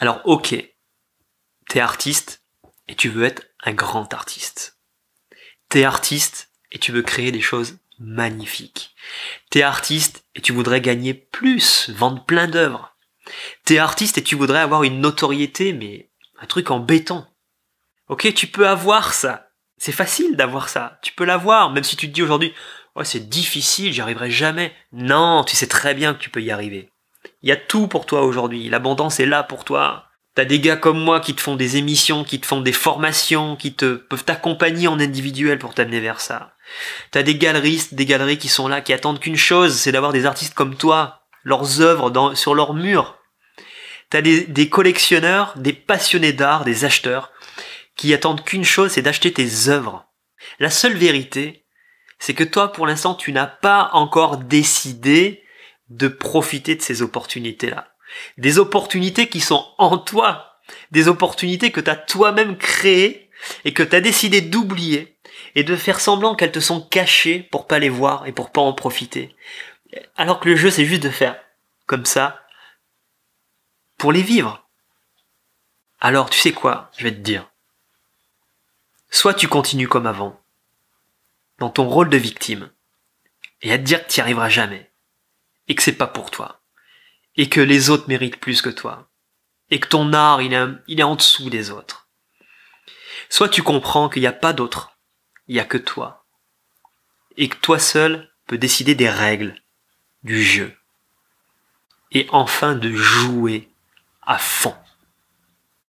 Alors ok, t'es artiste et tu veux être un grand artiste. T'es artiste et tu veux créer des choses magnifiques. T'es artiste et tu voudrais gagner plus, vendre plein d'œuvres. T'es artiste et tu voudrais avoir une notoriété, mais un truc en béton. Ok, tu peux avoir ça. C'est facile d'avoir ça. Tu peux l'avoir, même si tu te dis aujourd'hui, oh, c'est difficile, j'y arriverai jamais. Non, tu sais très bien que tu peux y arriver. Il y a tout pour toi aujourd'hui. L'abondance est là pour toi. T'as des gars comme moi qui te font des émissions, qui te font des formations, qui te peuvent t'accompagner en individuel pour t'amener vers ça. T'as des galeristes, des galeries qui sont là, qui attendent qu'une chose, c'est d'avoir des artistes comme toi, leurs œuvres sur leurs murs. T'as des, des collectionneurs, des passionnés d'art, des acheteurs, qui attendent qu'une chose, c'est d'acheter tes œuvres. La seule vérité, c'est que toi, pour l'instant, tu n'as pas encore décidé de profiter de ces opportunités-là. Des opportunités qui sont en toi, des opportunités que tu as toi-même créées et que tu as décidé d'oublier et de faire semblant qu'elles te sont cachées pour pas les voir et pour pas en profiter. Alors que le jeu c'est juste de faire comme ça pour les vivre. Alors tu sais quoi, je vais te dire. Soit tu continues comme avant, dans ton rôle de victime, et à te dire que tu n'y arriveras jamais et que c'est pas pour toi, et que les autres méritent plus que toi, et que ton art, il est, est en dessous des autres. Soit tu comprends qu'il n'y a pas d'autre, il n'y a que toi, et que toi seul peux décider des règles, du jeu, et enfin de jouer à fond.